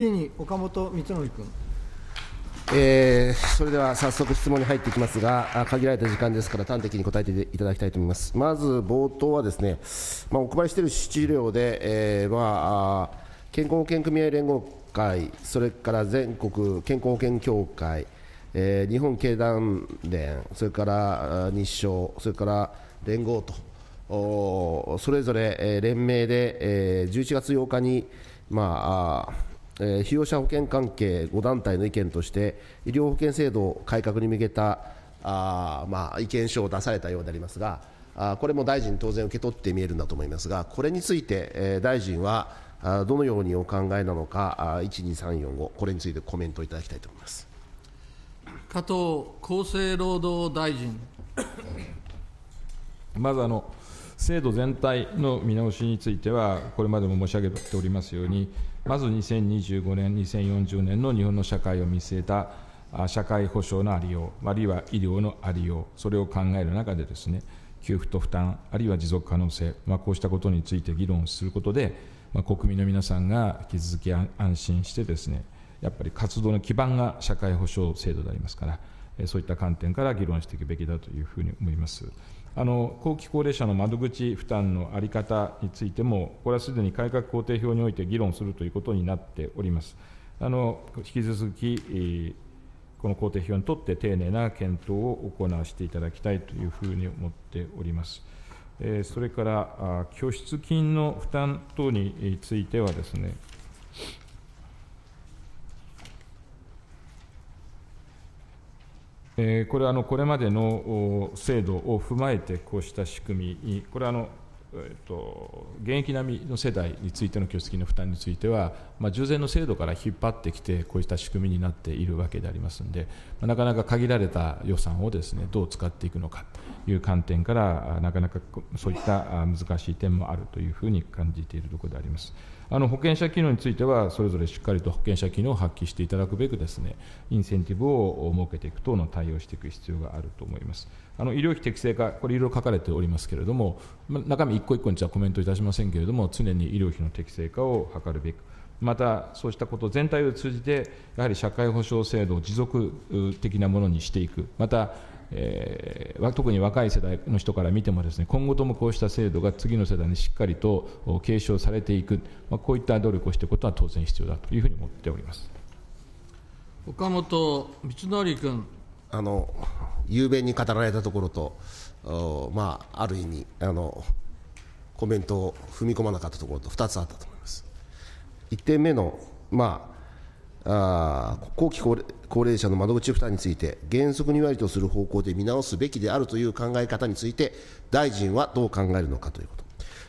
次に岡本光則君。えー、それでは早速質問に入っていきますが限られた時間ですから端的に答えていただきたいと思いますまず冒頭はですね、まあ、お配りしている資料で、えーまあ、健康保険組合連合会それから全国健康保険協会、えー、日本経団連それから日商それから連合とおそれぞれ連名で、えー、11月8日にまあえー、被用者保険関係5団体の意見として、医療保険制度改革に向けたあ、まあ、意見書を出されたようでありますが、あこれも大臣、当然受け取って見えるんだと思いますが、これについて、えー、大臣はあどのようにお考えなのか、あ1、2、3、4、5、これについてコメントいただきたいと思います加藤厚生労働大臣。まずあの制度全体の見直しについては、これまでも申し上げておりますように、まず2025年、2040年の日本の社会を見据えた社会保障のありよう、あるいは医療のありよう、それを考える中でですね、給付と負担、あるいは持続可能性、まあ、こうしたことについて議論することで、まあ、国民の皆さんが引き続き安心してですね、やっぱり活動の基盤が社会保障制度でありますから、そういった観点から議論していくべきだというふうに思います。あの後期高齢者の窓口負担の在り方についても、これはすでに改革工程表において議論するということになっております。あの引き続き、この工程表にとって丁寧な検討を行わせていただきたいというふうに思っております。それから、拠出金の負担等についてはですね、これはこれまでの制度を踏まえて、こうした仕組み、これはえっと、現役並みの世代についての拠付金の負担については、ま従前の制度から引っ張ってきて、こうした仕組みになっているわけでありますので、まなかなか限られた予算をです、ね、どう使っていくのかという観点から、なかなかそういった難しい点もあるというふうに感じているところであります。あの保険者機能については、それぞれしっかりと保険者機能を発揮していただくべくです、ね、インセンティブを設けていく等の対応していく必要があると思います。あの医療費適正化、これ、いろいろ書かれておりますけれども、中身一個一個にじゃコメントいたしませんけれども、常に医療費の適正化を図るべく。またそうしたこと全体を通じて、やはり社会保障制度を持続的なものにしていく、またえー、特に若い世代の人から見てもですね今後ともこうした制度が次の世代にしっかりと継承されていく、まあ、こういった努力をしていくことは当然必要だというふうに思っております岡本光則君あの雄弁に語られたところと、まあ、ある意味あのコメントを踏み込まなかったところと2つあったと思います。1点目の、まあ後期高齢者の窓口負担について原則2割とする方向で見直すべきであるという考え方について大臣はどう考えるのかということ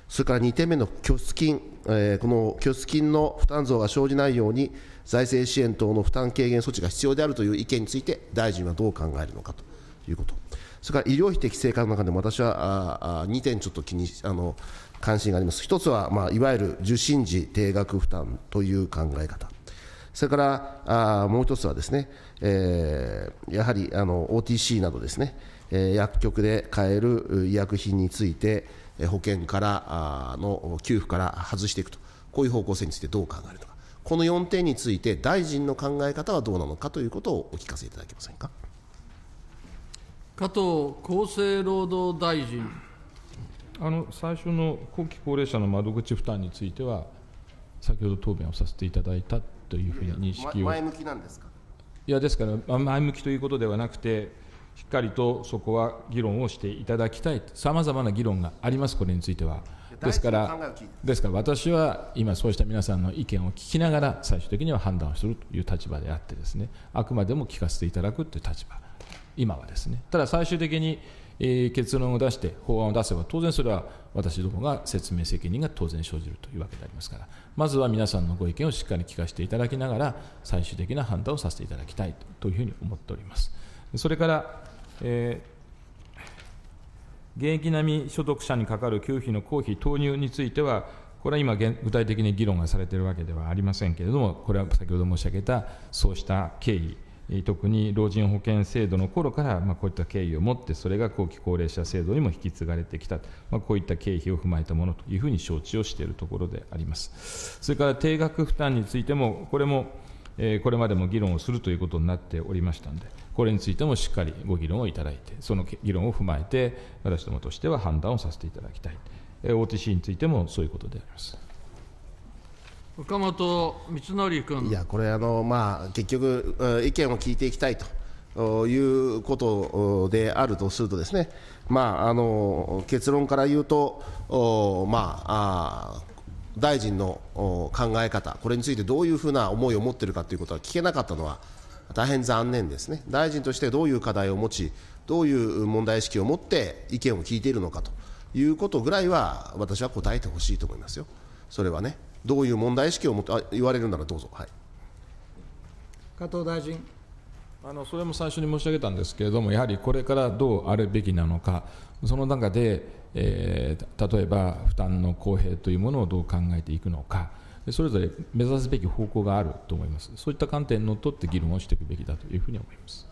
それから2点目の拠出金、えー、この拠出金の負担増が生じないように財政支援等の負担軽減措置が必要であるという意見について大臣はどう考えるのかということそれから医療費適正化の中でも私はああ2点ちょっと気にあの関心があります一つは、まあ、いわゆる受診時定額負担という考え方それからあもう一つはですね、えー、やはりあの OTC などですね、え薬局で買える医薬品について、え保険からあの給付から外していくと、こういう方向性についてどう考えるのか、この4点について、大臣の考え方はどうなのかということをお聞かせいただけませんか加藤厚生労働大臣。あの最初の後期高齢者の窓口負担については、先ほど答弁をさせていただいたというふうに認識を前向きなんですかいやですから前向きということではなくてしっかりとそこは議論をしていただきたいさまざまな議論がありますこれについてはですからですから私は今そうした皆さんの意見を聞きながら最終的には判断をするという立場であってですねあくまでも聞かせていただくという立場今はですねただ最終的に、え結論を出して法案を出せば当然それは私どもが説明責任が当然生じるというわけでありますからまずは皆さんのご意見をしっかり聞かせていただきながら、最終的な判断をさせていただきたいというふうに思っております。それから、えー現役並み所得者にかかる給付の公費投入については、これは今、具体的に議論がされているわけではありませんけれども、これは先ほど申し上げた、そうした経緯、特に老人保険制度の頃から、まあ、こういった経緯を持って、それが後期高齢者制度にも引き継がれてきた、まあ、こういった経費を踏まえたものというふうに承知をしているところであります。それから定額負担についても、これも、えー、これまでも議論をするということになっておりましたので、これについてもしっかりご議論をいただいて、その議論を踏まえて、私どもとしては判断をさせていただきたい。OTC についてもそういうことであります。岡本光君いやこれあの、まあ、結局、意見を聞いていきたいということであるとするとですね、まあ、あの結論から言うと、まあ、あ大臣の考え方、これについてどういうふうな思いを持っているかということは聞けなかったのは大変残念ですね、大臣としてどういう課題を持ち、どういう問題意識を持って意見を聞いているのかということぐらいは、私は答えてほしいと思いますよ、それはね。どういう問題意識を持ってあ言われるならどうぞ、はい、加藤大臣あのそれも最初に申し上げたんですけれども、やはりこれからどうあるべきなのか、その中で、えー、例えば負担の公平というものをどう考えていくのか、それぞれ目指すべき方向があると思います、そういった観点にのっとって議論をしていくべきだというふうに思います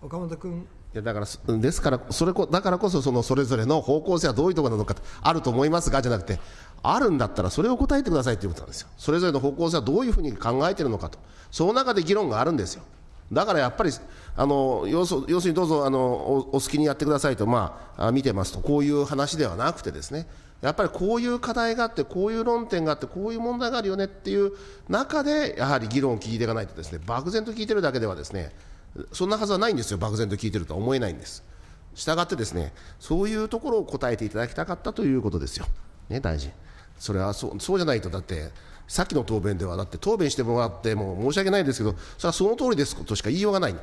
岡本君。いやだからですからそれこだからこそそのそれぞれの方向性はどういうところなのかあると思いますがじゃなくてあるんだったらそれを答えてくださいということなんですよそれぞれの方向性はどういうふうに考えているのかとその中で議論があるんですよだからやっぱりあの要す要するにどうぞあのお好きにやってくださいと、まあ、見てますとこういう話ではなくてですねやっぱりこういう課題があってこういう論点があってこういう問題があるよねっていう中でやはり議論を聞いていかないとですね漠然と聞いてるだけではですねそんなはずはないんですよ、漠然と聞いてるとは思えないんです。したがってですね、そういうところを答えていただきたかったということですよ、ね、大臣。それはそうそうじゃないと、だって、さっきの答弁では、だって答弁してもらっても申し訳ないですけど、それはその通りですとしか言いようがない。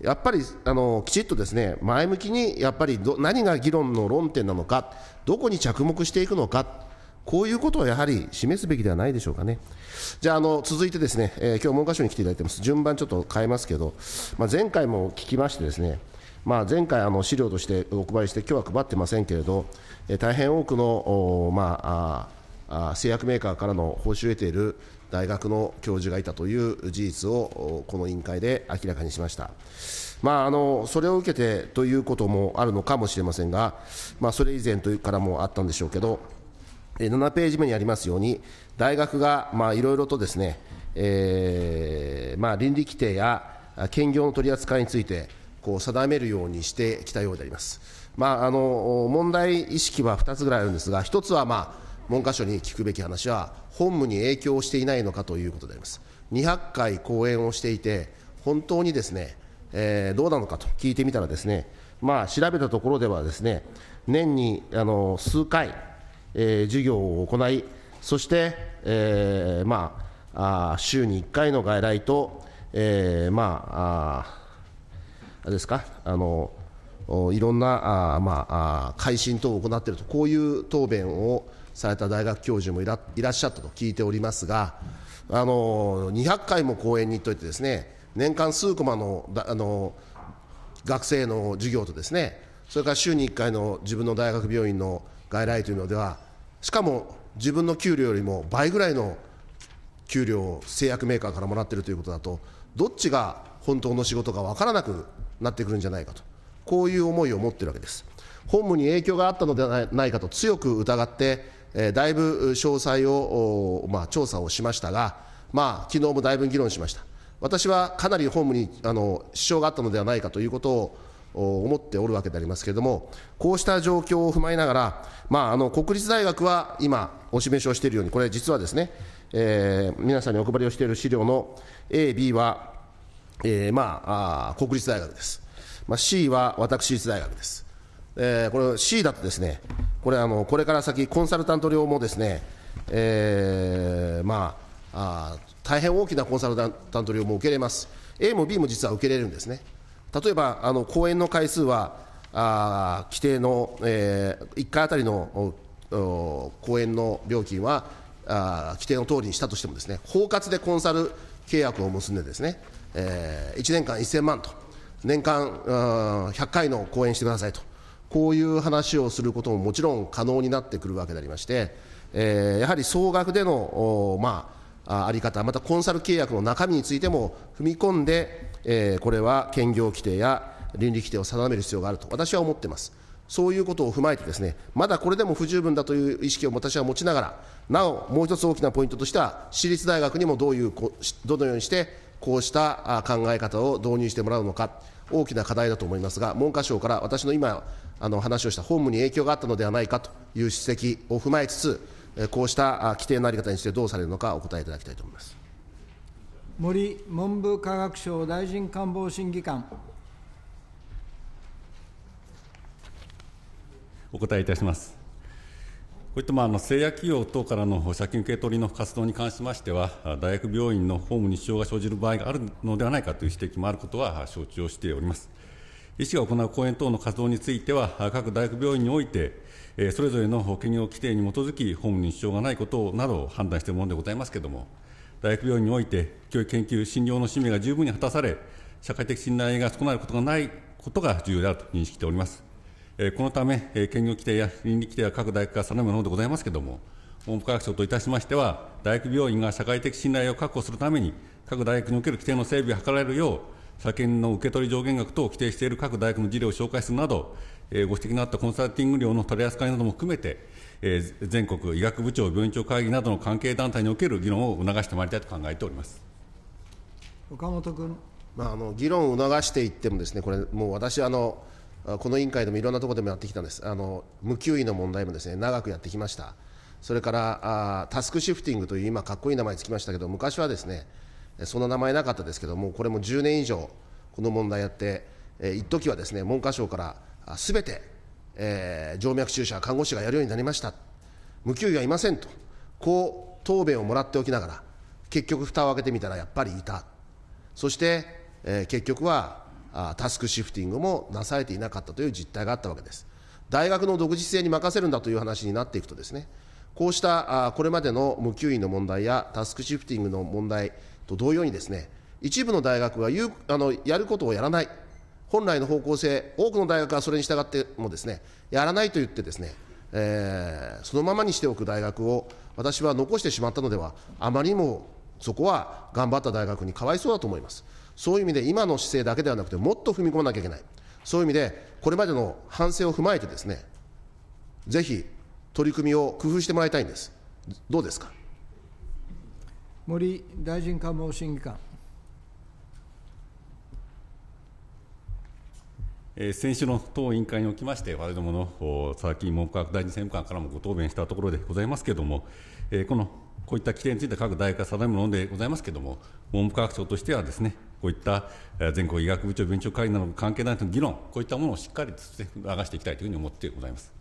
やっぱりあのきちっとですね前向きにやっぱり何が議論の論点なのか、どこに着目していくのか。こういうことをやはり示すべきではないでしょうかね。じゃあ、あの続いてですね、えー、今日文科省に来ていただいてます、順番ちょっと変えますけど、まあ、前回も聞きましてですね、まあ、前回あの資料としてお配りして、今日は配ってませんけれど、えー、大変多くの、まあ、あ製薬メーカーからの報酬を得ている大学の教授がいたという事実をこの委員会で明らかにしました、まあ、あのそれを受けてということもあるのかもしれませんが、まあ、それ以前というからもあったんでしょうけど、7ページ目にありますように、大学がいろいろとですね、えーまあ、倫理規定や兼業の取り扱いについて、こう定めるようにしてきたようであります。まあ、あの問題意識は2つぐらいあるんですが、1つは、まあ、文科省に聞くべき話は、本務に影響していないのかということであります。200回講演をしていて、本当にですね、えー、どうなのかと聞いてみたらですね、まあ、調べたところではですね、年にあの数回、えー、授業を行い、そして、えーまあ、あ週に1回の外来と、えー、まあ、あれですか、あのいろんなあ、まあ、改心等を行っていると、こういう答弁をされた大学教授もいらいらっしゃったと聞いておりますが、あの200回も講演に行っておいて、ですね年間数コマのあの学生の授業とですね、それから週に1回の自分の大学病院の外来というのでは、しかも自分の給料よりも倍ぐらいの給料を製薬メーカーからもらっているということだと、どっちが本当の仕事か分からなくなってくるんじゃないかと、こういう思いを持っているわけです。本務に影響があったのではないかと強く疑って、えー、だいぶ詳細を、まあ、調査をしましたが、まあ昨日もだいぶ議論しました。私はかなり本務にあの支障があったのではないかということを思っておるわけでありますけれども、こうした状況を踏まえながら、まあ、あの国立大学は今、お示しをしているように、これ、実はですね、えー、皆さんにお配りをしている資料の A、B は、えー、まああ、国立大学です、まあ、C は私立大学です、えー、これ、C だとですね、これあの、これから先、コンサルタント料もですね、えー、まああ、大変大きなコンサルタント料も受けれます、A も B も実は受けれるんですね。例えばあの講演の回数はあ規定の、えー、1回あたりの講演の料金はあ規定の通りにしたとしてもですね包括でコンサル契約を結んでですね、えー、1年間1000万と年間100回の講演してくださいとこういう話をすることももちろん可能になってくるわけでありまして、えー、やはり総額での、まああり方、またコンサル契約の中身についても踏み込んで、えー、これは兼業規定や倫理規定を定める必要があると私は思っています。そういうことを踏まえてですね、まだこれでも不十分だという意識を私は持ちながら、なお、もう一つ大きなポイントとしては、私立大学にもどういう、どのようにして、こうした考え方を導入してもらうのか、大きな課題だと思いますが、文科省から私の今、あの話をした本務に影響があったのではないかという指摘を踏まえつつ、こうした規定のあり方にしてどうされるのか、お答えいただきたいと思います森文部科学省大臣官房審議官。お答えいたします。こういったまああの製薬企業等からの借金受け取りの活動に関しましては、大学病院のホームに支障が生じる場合があるのではないかという指摘もあることは承知をしております。医師が行う講演等の活動については、各大学病院において、それぞれの険業規定に基づき、本務に支障がないことなどを判断しているものでございますけれども、大学病院において、教育研究、診療の使命が十分に果たされ、社会的信頼が損なることがないことが重要であると認識しております。このため、兼業規定や倫理規定は各大学が定めるものでございますけれども、文部科学省といたしましては、大学病院が社会的信頼を確保するために、各大学における規定の整備を図られるよう、先の受け取り上限額等を規定している各大学の事例を紹介するなど、えー、ご指摘のあったコンサルティング料の取り扱いなども含めて、えー、全国医学部長、病院長会議などの関係団体における議論を促してまいりたいと考えております岡本君。まあ、あの議論を促していってもです、ね、これ、もう私あの、この委員会でもいろんなところでもやってきたんです、あの無給医の問題もですね長くやってきました、それからあタスクシフティングという今、かっこいい名前つきましたけど、昔はですねそんな名前なかったですけども、これも10年以上、この問題やって、えー、一時はですね文科省からすべて、えー、静脈注射、看護師がやるようになりました、無給医はいませんと、こう答弁をもらっておきながら、結局、蓋を開けてみたらやっぱりいた、そして、えー、結局はあタスクシフティングもなされていなかったという実態があったわけです。大学の独自性に任せるんだという話になっていくとですね、こうしたこれまでの無給員の問題やタスクシフティングの問題、と同様にですね一部の大学が言うあのやることをやらない本来の方向性多くの大学はそれに従ってもですねやらないと言ってですね、えー、そのままにしておく大学を私は残してしまったのではあまりにもそこは頑張った大学にかわいそうだと思いますそういう意味で今の姿勢だけではなくてもっと踏み込まなきゃいけないそういう意味でこれまでの反省を踏まえてですねぜひ取り組みを工夫してもらいたいんですどうですか森大臣官房審議官。先週の党委員会におきまして、我どもの佐々木文部科学大臣政務官からもご答弁したところでございますけれども、このこういった規定について各大学が定めるものでございますけれども、文部科学省としてはですね、こういった全国医学部長、文長会などの関係団体の議論、こういったものをしっかりと促流していきたいというふうに思ってございます。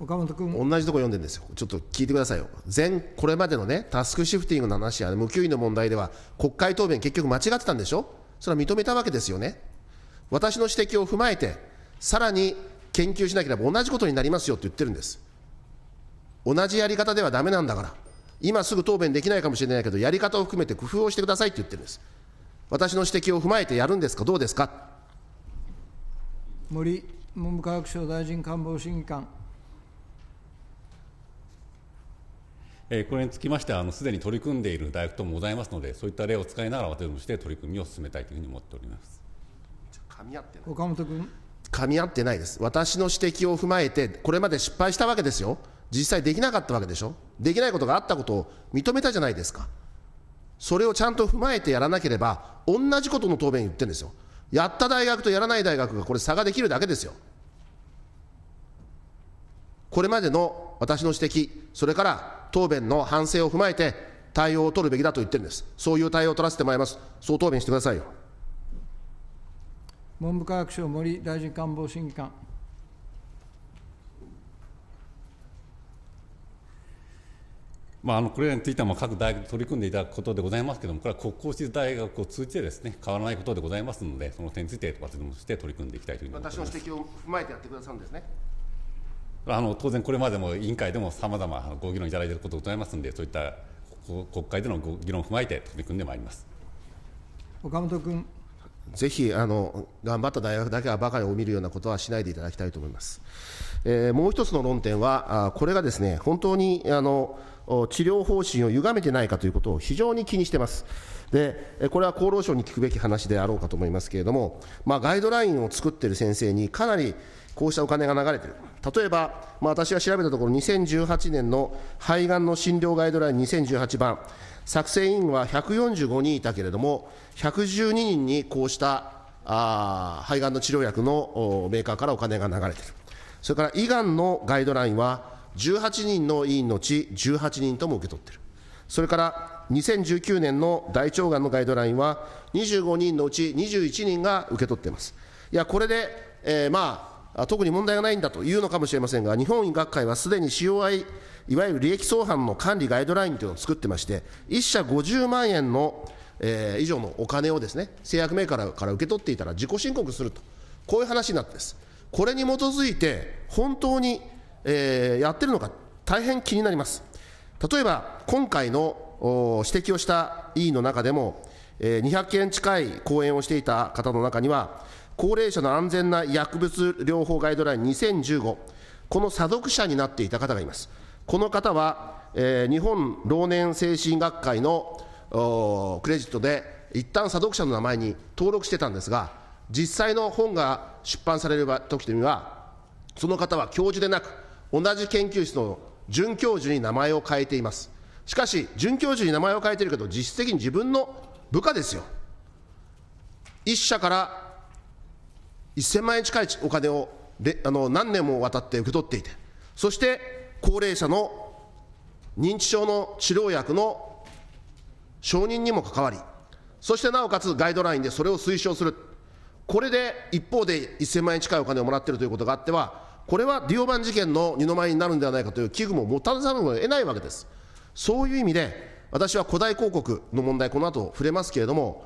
岡本君同じとこ読んでるんですよ、ちょっと聞いてくださいよ、前これまでのね、タスクシフティングの話や無給の問題では、国会答弁、結局間違ってたんでしょ、それは認めたわけですよね。私の指摘を踏まえて、さらに研究しなければ同じことになりますよって言ってるんです。同じやり方ではだめなんだから、今すぐ答弁できないかもしれないけど、やり方を含めて工夫をしてくださいって言ってるんです。私の指摘を踏まえてやるんですか、どうですか。森文部科学省大臣官房審議官。えこれにつきましてはすでに取り組んでいる大学等もございますのでそういった例を使いながら私どもして取り組みを進めたいというふうに思っております噛み合って岡本君噛み合ってないです私の指摘を踏まえてこれまで失敗したわけですよ実際できなかったわけでしょできないことがあったことを認めたじゃないですかそれをちゃんと踏まえてやらなければ同じことの答弁言ってるんですよやった大学とやらない大学がこれ差ができるだけですよこれまでの私の指摘、それから答弁の反省を踏まえて、対応を取るべきだと言ってるんです。そういう対応を取らせてもらいます。そう答弁してくださいよ。文部科学省森大臣官房審議官。まあ、あのこれらについては各大学取り組んでいただくことでございますけれども、これは国公立大学を通じてですね変わらないことでございますので、その点について、私どもとして取り組んでいきたいというふうに思います私の指摘を踏まえてやってくださるんですね。あの当然これまでも委員会でもさまざまご議論いただいていることございますので、そういった国会でのご議論を踏まえて取り組んでまいります岡本君。ぜひあの頑張った大学だけはバカにを見るようなことはしないでいただきたいと思います。えー、もう一つの論点は、あこれがですね本当にあの治療方針を歪めてないかということを非常に気にしてます。でこれは厚労省に聞くべき話であろうかと思いますけれども、まあ、ガイドラインを作っている先生に、かなりこうしたお金が流れている。例えば、まあ、私が調べたところ、2018年の肺がんの診療ガイドライン2018番、作成委員は145人いたけれども、112人にこうしたあ肺がんの治療薬のメーカーからお金が流れている。それから胃がんのガイドラインは、18人の委員のうち18人とも受け取っている。それから2019年の大腸がんのガイドラインは、25人のうち21人が受け取っています。いや、これで、えー、まあ、特に問題がないんだというのかもしれませんが、日本医学会はすでに使用愛、いわゆる利益相反の管理ガイドラインというのを作ってまして、1社50万円の、えー、以上のお金をですね製薬メーカーから受け取っていたら自己申告すると、こういう話になってです、これに基づいて、本当に、えー、やってるのか、大変気になります。例えば今回の指摘をした委員の中でも、200件近い講演をしていた方の中には、高齢者の安全な薬物療法ガイドライン2015、この査読者になっていた方がいます。この方は、えー、日本老年精神学会のクレジットで、一旦査読者の名前に登録してたんですが、実際の本が出版される時には、その方は教授でなく、同じ研究室の准教授に名前を変えています。しかし、准教授に名前を変えているけど、実質的に自分の部下ですよ。一社から1000万円近いお金をであの何年もわたって受け取っていて、そして高齢者の認知症の治療薬の承認にも関わり、そしてなおかつガイドラインでそれを推奨する、これで一方で1000万円近いお金をもらっているということがあっては、これはディオバン事件の二の舞になるんではないかという危惧も持たざるを得ないわけです。そういう意味で、私は古代広告の問題、この後触れますけれども、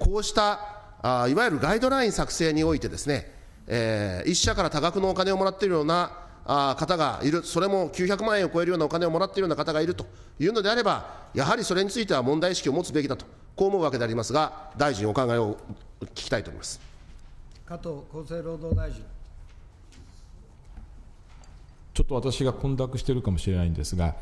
こうしたあいわゆるガイドライン作成においてですね、えー、1社から多額のお金をもらっているようなあ方がいる、それも900万円を超えるようなお金をもらっているような方がいるというのであれば、やはりそれについては問題意識を持つべきだと、こう思うわけでありますが、大臣、お考えを聞きたいと思います加藤厚生労働大臣。ちょっと私が混濁しているかもしれないんですが、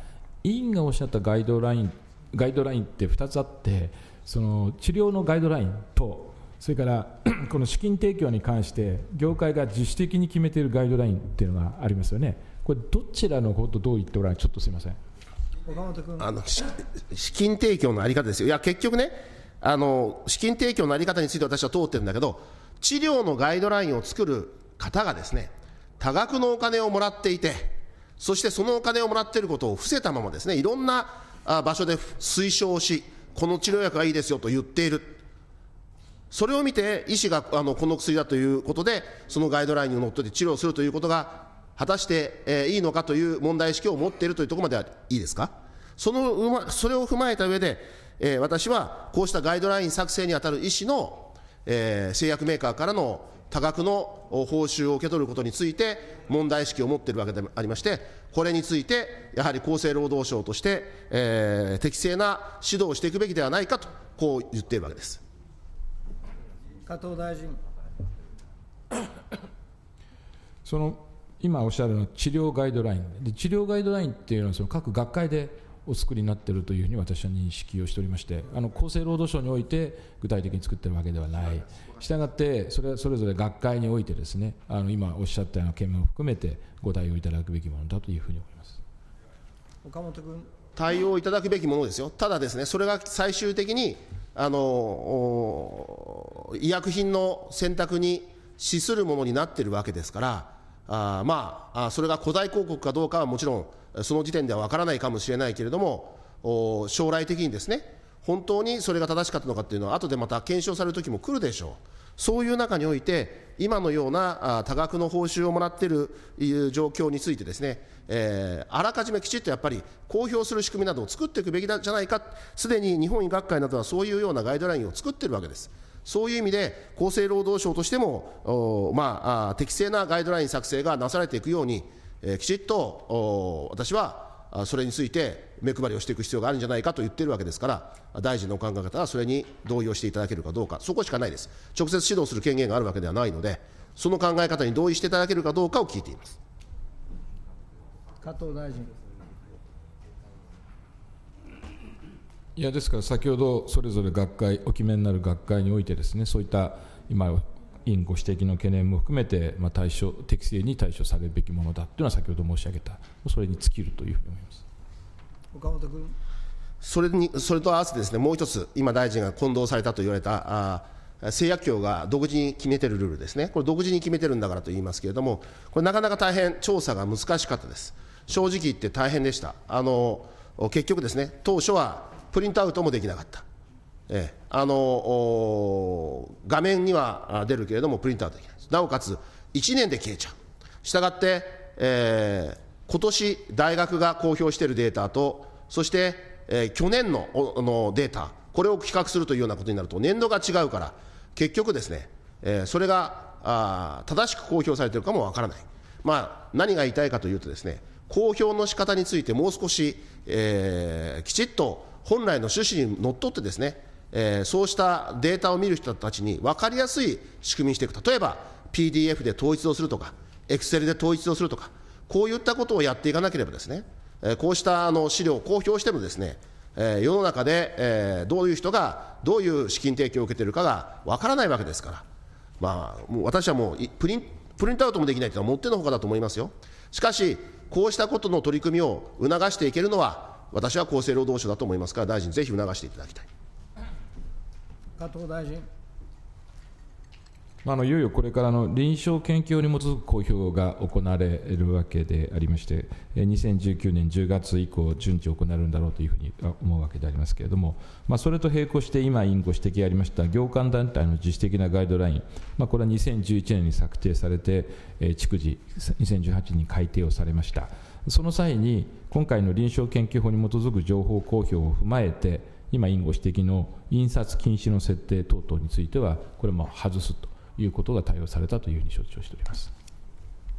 委員がおっしゃったガイドライン、ガイドラインって2つあって、その治療のガイドラインとそれから この資金提供に関して、業界が自主的に決めているガイドラインっていうのがありますよね、これ、どちらのことどう言っておられるちょっとすみませんあの資金提供の在り方ですよ、いや、結局ね、あの資金提供の在り方について私は通ってるんだけど、治療のガイドラインを作る方がですね、多額のお金をもらっていて、そしてそのお金をもらっていることを伏せたままですね、いろんな場所で推奨し、この治療薬がいいですよと言っている。それを見て、医師があのこの薬だということで、そのガイドラインにのっとって治療するということが、果たして、えー、いいのかという問題意識を持っているというところまではいいですか、その、ま、それを踏まえた上で、えー、私はこうしたガイドライン作成に当たる医師の、えー、製薬メーカーからの多額の報酬を受け取ることについて問題意識を持っているわけでありまして、これについて、やはり厚生労働省として、えー、適正な指導をしていくべきではないかと、こう言っているわけです。加藤大臣。その今おっしゃるの治療ガイドラインで治療ガイドラインっていうのはその各学会でお作りになっているというふうに私は認識をしておりましてあの厚生労働省において具体的に作っているわけではないしたがってそれはそれぞれ学会においてですねあの今おっしゃったような件も含めてご対応いただくべきものだというふうに思います岡本君。対応いただくべきものですよ、ただですね、それが最終的に、あの医薬品の選択に資するものになっているわけですから、あまあ、それが古代広告かどうかはもちろん、その時点では分からないかもしれないけれども、将来的にですね、本当にそれが正しかったのかっていうのは、後でまた検証される時も来るでしょう。そういう中において、今のような多額の報酬をもらっている状況についてですね、えー、あらかじめきちっとやっぱり公表する仕組みなどを作っていくべきじゃないか、すでに日本医学会などはそういうようなガイドラインを作っているわけです。そういう意味で、厚生労働省としても、まあ、適正なガイドライン作成がなされていくように、えー、きちっと私はそれについて目配りをしていく必要があるんじゃないかと言っているわけですから、大臣のお考え方はそれに同意をしていただけるかどうか、そこしかないです。直接指導する権限があるわけではないので、その考え方に同意していただけるかどうかを聞いています。加藤大臣いやですから先ほどそれぞれ学会お決めになる学会においてですねそういった今委員ご指摘の懸念も含めて、まあ、対処適正に対処されるべきものだというのは先ほど申し上げた、それに尽きるというふうに思います岡本君それにそれと合わせてです、ね、もう一つ、今、大臣が混同されたと言われた。あ製薬業が独自に決めてるルールですね、これ、独自に決めてるんだからと言いますけれども、これ、なかなか大変、調査が難しかったです、正直言って大変でした、あの結局ですね、当初はプリントアウトもできなかった、えー、あの画面には出るけれども、プリントはできないなおかつ、1年で消えちゃう。したがって、えー、今年大学が公表しているデータと、そして、えー、去年ののデータ、これを比較するというようなことになると、年度が違うから、結局ですね、えー、それがあ正しく公表されているかもわからない。まあ、何が言いたいかというとですね、公表の仕方についてもう少し、えー、きちっと本来の趣旨にのっとってですね、えー、そうしたデータを見る人たちに分かりやすい仕組みにしていく、例えば PDF で統一をするとか、Excel で統一をするとか、こういったことをやっていかなければですね、えこうしたあの資料を公表してもですね、え世の中で、えどういう人がどういう資金提供を受けているかが分からないわけですから、まあ、もう私はもうプリンプリントアウトもできないというのはもってのほかだと思いますよ。しかし、こうしたことの取り組みを促していけるのは、私は厚生労働省だと思いますから、大臣、ぜひ促していただきたい。加藤大臣。まあ、のいよいよこれからの臨床研究に基づく公表が行われるわけでありまして、2019年10月以降、順次行われるんだろうというふうに思うわけでありますけれども、まあ、それと並行して、今、委員ご指摘ありました業間団体の自主的なガイドライン、まあ、これは2011年に策定されて、逐次、2018年に改定をされました。その際に、今回の臨床研究法に基づく情報公表を踏まえて、今、委員ご指摘の印刷禁止の設定等々については、これも外すということが対応されたというふうに承知をしております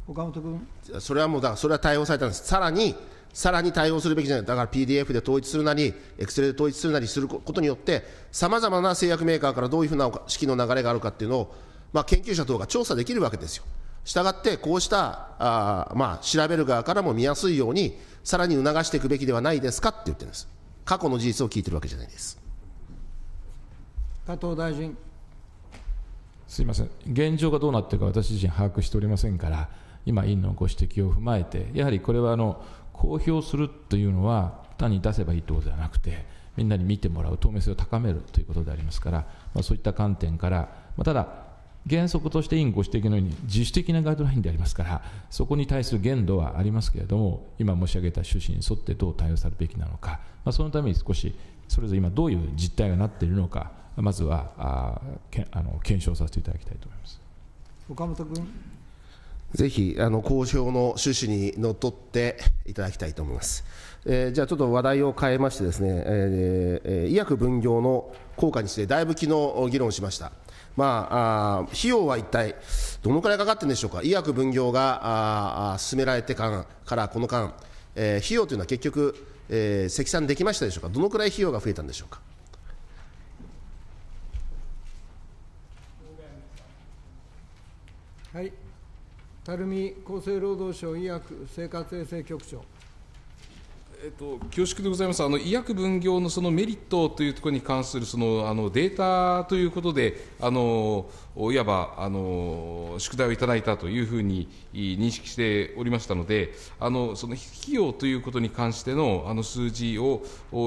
岡本君。それはもう、だからそれは対応されたんです、さらに、さらに対応するべきじゃない、だから PDF で統一するなり、エクセルで統一するなりすることによって、さまざまな製薬メーカーからどういうふうな式の流れがあるかっていうのを、まあ、研究者等が調査できるわけですよ。したがって、こうしたあ、まあ、調べる側からも見やすいように、さらに促していくべきではないですかって言ってるんです。過去の事実を聞いてるわけじゃないです。加藤大臣すみません、現状がどうなっているか私自身把握しておりませんから、今、委員のご指摘を踏まえて、やはりこれはあの公表するというのは、単に出せばいいということではなくて、みんなに見てもらう、透明性を高めるということでありますから、まあ、そういった観点から、まあ、ただ、原則として委員ご指摘のように自主的なガイドラインでありますから、そこに対する限度はありますけれども、今申し上げた趣旨に沿ってどう対応されるべきなのか、まあ、そのために少し、それぞれ今、どういう実態がなっているのか、まずはあけあの検証させていただきたいと思います岡本君。ぜひあの公表の趣旨にのっとっていただきたいと思います。えー、じゃあちょっと話題を変えましてですね、えー、医薬分業の効果についてだいぶ昨日議論しました。まあ、あ費用は一体どのくらいかかってるんでしょうか、医薬分業があ進められてかからこの間、えー、費用というのは結局、えー、積算できましたでしょうか、どのくらい費用が増えたんでしょうか。はい、垂水厚生労働省医薬生活衛生局長。えっと、恐縮でございますあの医薬分業のそのメリットというところに関するそのあのデータということで、あのいわばあの宿題をいただいたというふうに認識しておりましたので、あのその費用ということに関してのあの数字を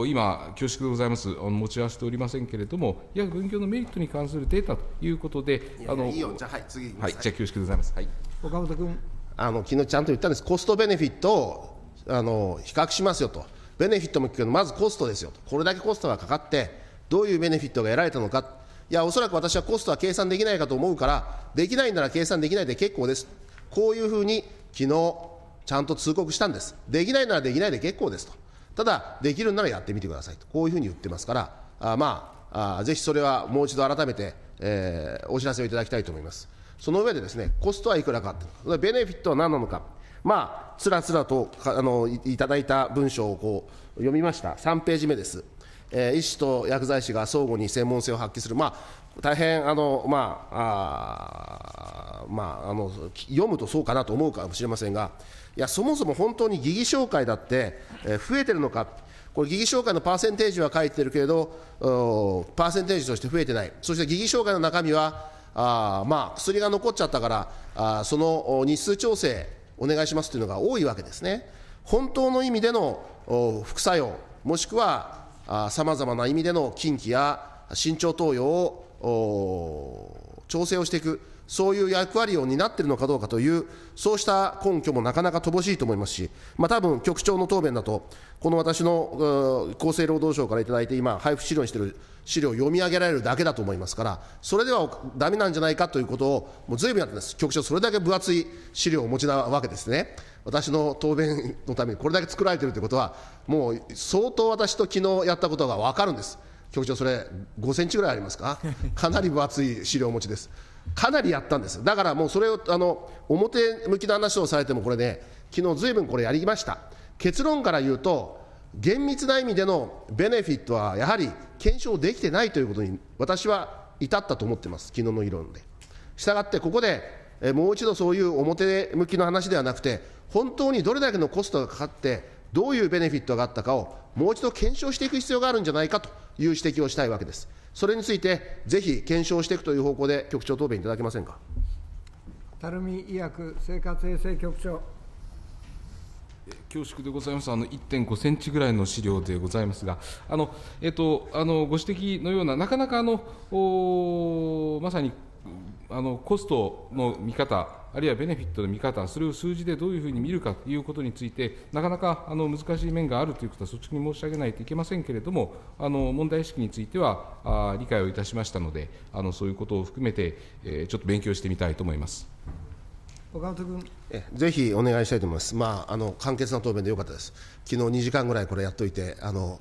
今、恐縮でございます持ち合わせておりませんけれども、医薬分業のメリットに関するデータということで、あのいいよじゃあ、はい、次はい、じゃあ恐縮でございます。はい、岡本君あの昨日ちゃんと言ったんです、コストベネフィットあの比較しますよと、ベネフィットも聞くけど、まずコストですよと、これだけコストがかかって、どういうベネフィットが得られたのか、いや、おそらく私はコストは計算できないかと思うから、できないなら計算できないで結構です、こういうふうに昨日ちゃんと通告したんです、できないならできないで結構ですと、ただ、できるならやってみてくださいと、こういうふうに言ってますから、あまああ、ぜひそれはもう一度改めて、えー、お知らせをいただきたいと思います。その上でですね、コストはいくらか、ってベネフィットは何なのか、まあ、つらつらとあのいただいた文章をこう読みました、3ページ目です、えー、医師と薬剤師が相互に専門性を発揮する、まあ、大変あの、まああまあ、あの読むとそうかなと思うかもしれませんが、いやそもそも本当に疑義紹介だって、えー、増えてるのか、これ、疑義紹介のパーセンテージは書いてるけれど、パーセンテージとして増えてない、そして疑義紹介の中身は、あまあ、薬が残っちゃったから、あその日数調整お願いしますというのが多いわけですね。本当の意味での副作用、もしくはさまざまな意味での禁忌や慎重投与を調整をしていく、そういう役割を担っているのかどうかという、そうした根拠もなかなか乏しいと思いますし、まあ多分局長の答弁だと、この私の厚生労働省から頂いて、今、配布資料にしている資料を読み上げられるだけだと思いますから、それではだめなんじゃないかということを、もうずいぶんやってます、局長、それだけ分厚い資料をお持ちなわけですね、私の答弁のためにこれだけ作られてるということは、もう相当私と昨日やったことが分かるんです、局長、それ、5センチぐらいありますか、かなり分厚い資料をお持ちです。かなりやったんです、だからもうそれをあの表向きの話をされても、これね、昨日ずいぶんこれやりました、結論から言うと、厳密な意味でのベネフィットはやはり検証できてないということに私は至ったと思ってます、昨日の議論で。したがって、ここでもう一度そういう表向きの話ではなくて、本当にどれだけのコストがかかって、どういうベネフィットがあったかをもう一度検証していく必要があるんじゃないかという指摘をしたいわけです。それについて、ぜひ検証していくという方向で、局長答弁いただけませんか。垂水医薬生活衛生局長。恐縮でございます、あの1.5センチぐらいの資料でございますが、あのえっと、あのご指摘のような、なかなかあのまさにあのコストの見方、あるいはベネフィットの見方、それを数字でどういうふうに見るかということについて、なかなかあの難しい面があるということは率直に申し上げないといけませんけれども、あの問題意識についてはあ理解をいたしましたので、あのそういうことを含めて、えー、ちょっと勉強してみたいと思います。岡本君えぜひお願いしたいと思います、まあ、あの簡潔な答弁でよかったです、昨日2時間ぐらいこれやっておいて、あの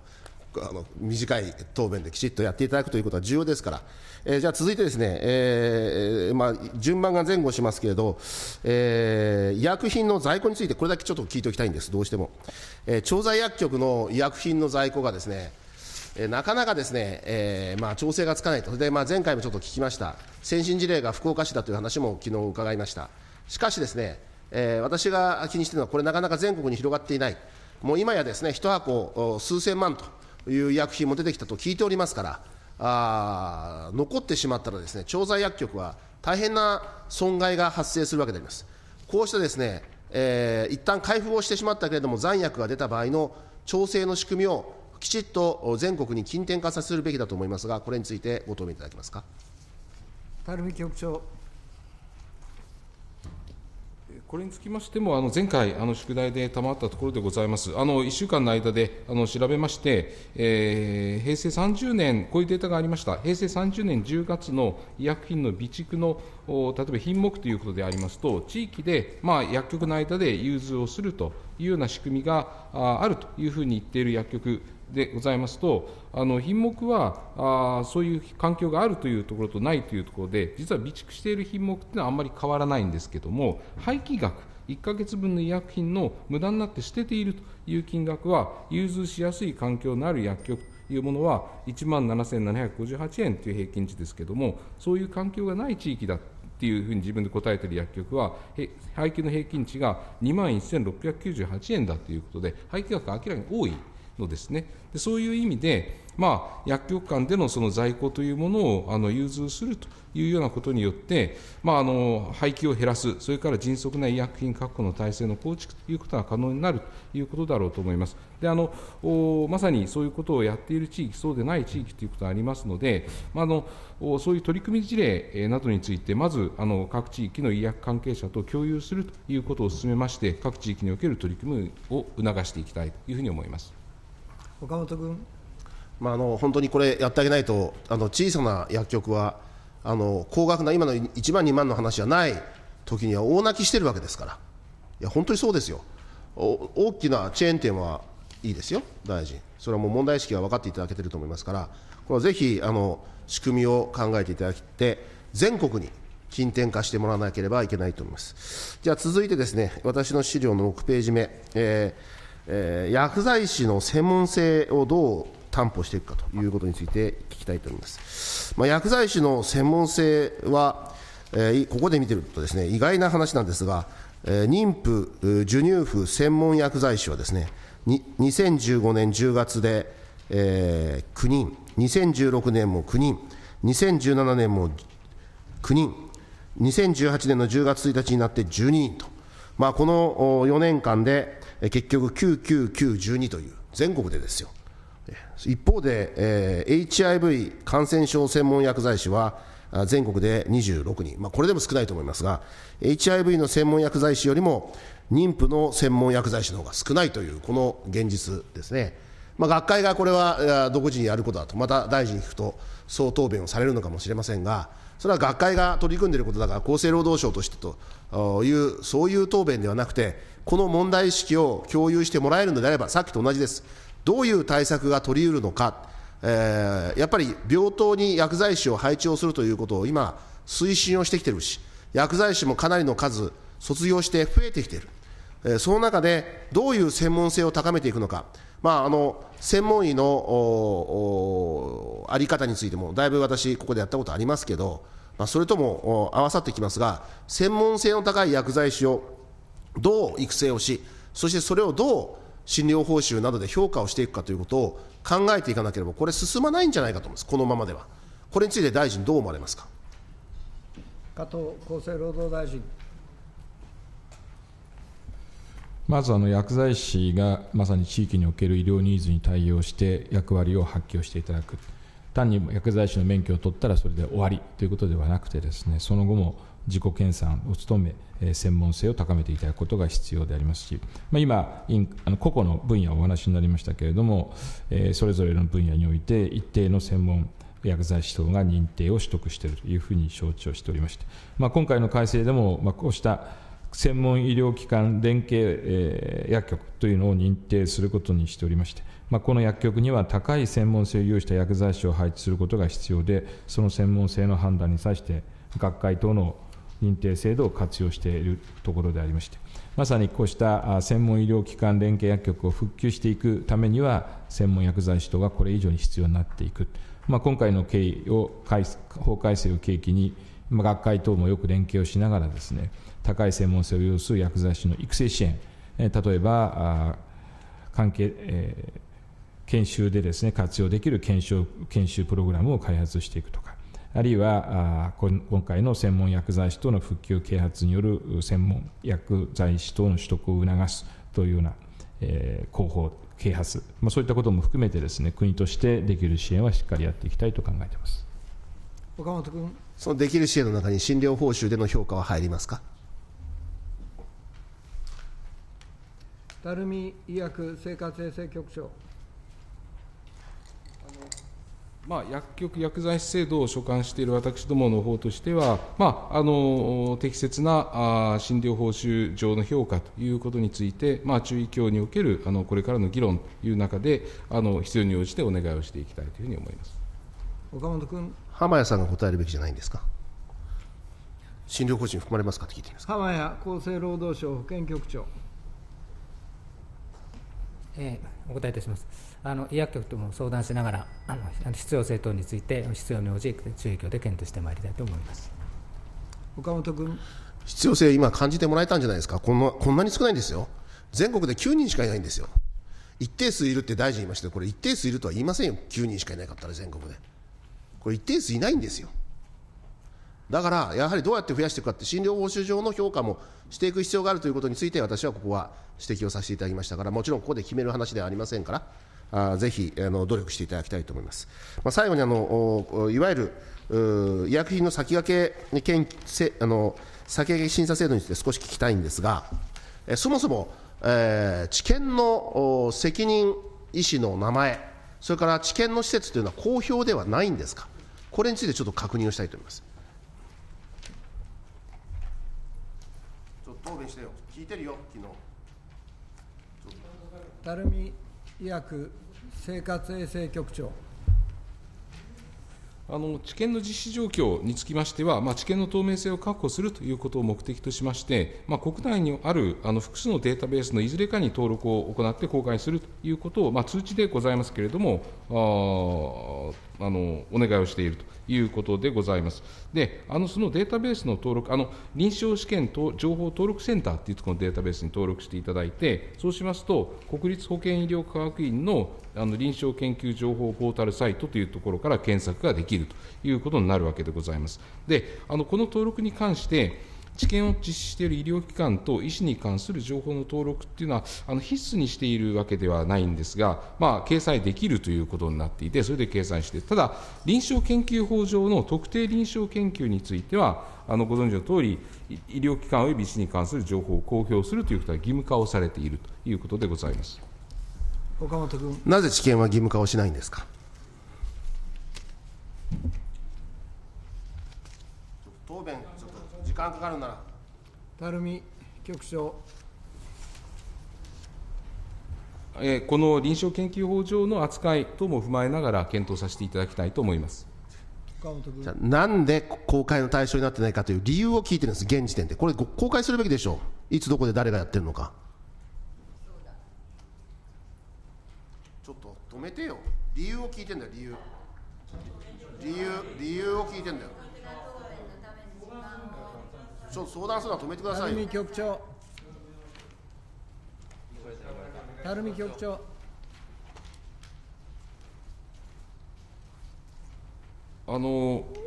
あの短い答弁できちっとやっていただくということは重要ですから、えじゃあ続いてですね、えーまあ、順番が前後しますけれど、えー、医薬品の在庫について、これだけちょっと聞いておきたいんです、どうしても。えー、調剤薬局の医薬品の在庫がですね、えなかなかですね、えー、まあ、調整がつかないと、でまあ、前回もちょっと聞きました、先進事例が福岡市だという話も昨日伺いました。しかしですね、えー、私が気にしているのは、これ、なかなか全国に広がっていない、もう今やですね、1箱数千万という医薬品も出てきたと聞いておりますから、あ残ってしまったら、ですね調剤薬局は大変な損害が発生するわけであります。こうしたですね、えー、一旦開封をしてしまったけれども、残薬が出た場合の調整の仕組みをきちっと全国に近点化させるべきだと思いますが、これについてご答弁いただけますか。垂水局長これにつきましても、あの前回、あの宿題で賜ったところでございます、あの1週間の間であの調べまして、えー、平成30年、こういうデータがありました、平成30年10月の医薬品の備蓄の例えば品目ということでありますと、地域で、まあ、薬局の間で融通をするというような仕組みがあるというふうに言っている薬局でございますと、あの品目はあそういう環境があるというところとないというところで、実は備蓄している品目というのはあんまり変わらないんですけども、廃棄額、1ヶ月分の医薬品の無駄になって捨てているという金額は、融通しやすい環境のある薬局というものは、1万7758円という平均値ですけども、そういう環境がない地域だっていうふうに自分で答えている薬局は、廃棄の平均値が2万1698円だということで、廃棄額が明らかに多い。のですね、でそういう意味で、まあ、薬局間でのその在庫というものをあの融通するというようなことによって、まあ、あの廃棄を減らす、それから迅速な医薬品確保の体制の構築ということが可能になるということだろうと思います。であのまさにそういうことをやっている地域、そうでない地域ということがありますので、まあ、あのそういう取り組み事例などについて、まずあの各地域の医薬関係者と共有するということを進めまして、各地域における取り組みを促していきたいというふうに思います。岡本君、まあ、あの本当にこれやってあげないとあの小さな薬局はあの高額な今の1万、2万の話じゃない時には大泣きしてるわけですから、いや本当にそうですよ、大きなチェーン店はいいですよ、大臣、それはもう問題意識が分かっていただけていると思いますから、これはぜひあの仕組みを考えていただいて、全国に近点化してもらわなければいけないと思います。じゃあ続いてですね、私の資料の6ページ目、えーえー、薬剤師の専門性をどう担保していくかということについて聞きたいと思います。まあ、薬剤師の専門性は、えー、ここで見てるとですね、意外な話なんですが、えー、妊婦、授乳婦専門薬剤師はですね、2015年10月で、えー、9人、2016年も9人、2017年も9人、2018年の10月1日になって12人と、まあ、この4年間で、結局99912という全国でですよ一方で、えー、HIV 感染症専門薬剤師は全国で26人、まあ、これでも少ないと思いますが HIV の専門薬剤師よりも妊婦の専門薬剤師の方が少ないというこの現実ですね、まあ、学会がこれは独自にやることだとまた大臣に聞くとそう答弁をされるのかもしれませんがそれは学会が取り組んでいることだから厚生労働省としてというそういう答弁ではなくてこの問題意識を共有してもらえるのであれば、さっきと同じです、どういう対策が取りうるのか、えー、やっぱり病棟に薬剤師を配置をするということを今、推進をしてきてるし、薬剤師もかなりの数、卒業して増えてきている、えー、その中でどういう専門性を高めていくのか、まあ、あの専門医の在り方についても、だいぶ私、ここでやったことありますけど、まあ、それとも合わさってきますが、専門性の高い薬剤師をどう育成をし、そしてそれをどう診療報酬などで評価をしていくかということを考えていかなければ、これ、進まないんじゃないかと思います、このままでは。これについて大臣、どう思われますか加藤厚生労働大臣。まずあの薬剤師がまさに地域における医療ニーズに対応して役割を発揮をしていただく。単に薬剤師の免許を取ったらそれで終わりということではなくてですねその後も自己研鑽を務め、えー、専門性を高めていただくことが必要でありますし、まあ今、今あの個々の分野をお話になりましたけれども、えー、それぞれの分野において一定の専門薬剤師等が認定を取得しているというふうに承知をしておりまして、まあ、今回の改正でも、まあ、こうした専門医療機関連携、えー、薬局というのを認定することにしておりまして、まあ、この薬局には高い専門性を有した薬剤師を配置することが必要で、その専門性の判断に際して、学会等の認定制度を活用しているところでありまして、まさにこうした専門医療機関連携薬局を復旧していくためには、専門薬剤師等がこれ以上に必要になっていく、まあ、今回の経緯を、法改正を契機に、学会等もよく連携をしながらですね、高い専門性を要する薬剤師の育成支援、例えば、関係、えー研修でですね活用できる研修研修プログラムを開発していくとかあるいは今回の専門薬剤師等の復旧啓発による専門薬剤師等の取得を促すというような、えー、広報啓発、まあ、そういったことも含めてですね国としてできる支援はしっかりやっていきたいと考えています岡本君そのできる支援の中に診療報酬での評価は入りますか垂水医薬生活衛生局長まあ、薬局薬剤師制度を所管している私どもの方としては、まあ、あの適切なあ診療報酬上の評価ということについて、まあ、注意協におけるあのこれからの議論という中であの必要に応じてお願いをしていきたいというふうに思います岡本君浜谷さんが答えるべきじゃないんですか診療報酬含まれますかと聞いています浜谷厚生労働省保健局長、えー、お答えいたします。あの医薬局とも相談しながらあの必要性等について必要に応じ注意挙で検討してまいりたいと思います岡本君必要性今感じてもらえたんじゃないですかこんなこんなに少ないんですよ全国で9人しかいないんですよ一定数いるって大臣言いましたけどこれ一定数いるとは言いませんよ9人しかいなかったら全国でこれ一定数いないんですよだからやはりどうやって増やしていくかって診療報酬上の評価もしていく必要があるということについて私はここは指摘をさせていただきましたからもちろんここで決める話ではありませんからあぜひあの努力していただきたいと思います。まあ、最後にあのいわゆる医薬品の先駆け研あの先駆け審査制度について少し聞きたいんですが、えそもそも、えー、治験のお責任医師の名前、それから治験の施設というのは公表ではないんですか、これについてちょっと確認をしたいと思います。ちょっと答弁してよ、聞いてるよ、昨日。たるみ医薬生活衛生局長あの治験の実施状況につきましては、まあ、治験の透明性を確保するということを目的としまして、まあ、国内にあるあの複数のデータベースのいずれかに登録を行って公開するということを、まあ、通知でございますけれども、ああのお願いをしているということでございます。で、あのそのデータベースの登録、あの臨床試験と情報登録センターというところのデータベースに登録していただいて、そうしますと、国立保健医療科学院のあの臨床研究情報ポータルサイトというところから検索ができるということになるわけでございます。で、あのこの登録に関して、治験を実施している医療機関と医師に関する情報の登録っていうのは、あの必須にしているわけではないんですが、まあ、掲載できるということになっていて、それで計算して、ただ、臨床研究法上の特定臨床研究については、あのご存知のとおり、医療機関及び医師に関する情報を公表するということは義務化をされているということでございます。岡本君なぜ治験は義務化をしないんですか答弁、ちょっと時間かかるなら。垂局長えー、この臨床研究法上の扱いとも踏まえながら検討させていただきたいと思いますじゃなんで公開の対象になってないかという理由を聞いてるんです、現時点で、これ、公開するべきでしょう、いつどこで誰がやってるのか。止めてよ理由を聞いてんだよ理由理由理由を聞いてんだよ相談するのは止めてくださいよ局長垂水局長あのー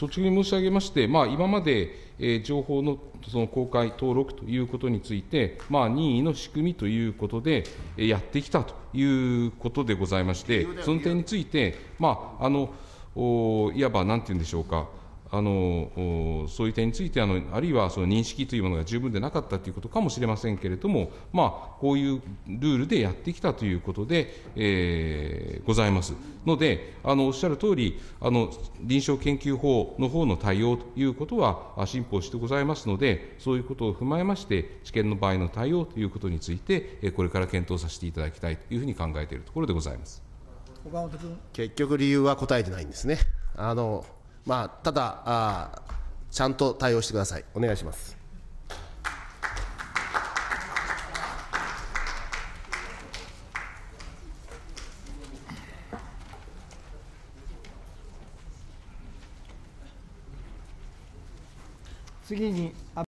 率直に申し上げまして、まあ、今まで、えー、情報のその公開、登録ということについて、まあ、任意の仕組みということで、えー、やってきたということでございまして、その点について、まあ、あのおいわばなんていうんでしょうか。あのそういう点についてあの、あるいはその認識というものが十分でなかったということかもしれませんけれども、まあ、こういうルールでやってきたということで、えー、ございますので、あのおっしゃる通りあり、臨床研究法の方の対応ということは進歩してございますので、そういうことを踏まえまして、治験の場合の対応ということについて、これから検討させていただきたいというふうに考えているところでございます。岡本君結局理由は答えてないんですね。あのまあ、ただあ、ちゃんと対応してください、お願いします。次に